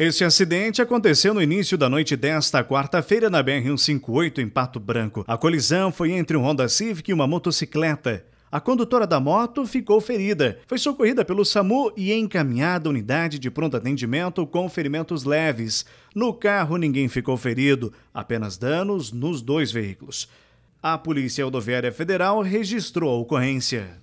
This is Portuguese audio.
Este acidente aconteceu no início da noite desta quarta-feira na BR-158, em Pato Branco. A colisão foi entre um Honda Civic e uma motocicleta. A condutora da moto ficou ferida. Foi socorrida pelo SAMU e encaminhada à unidade de pronto atendimento com ferimentos leves. No carro, ninguém ficou ferido, apenas danos nos dois veículos. A Polícia Rodoviária Federal registrou a ocorrência.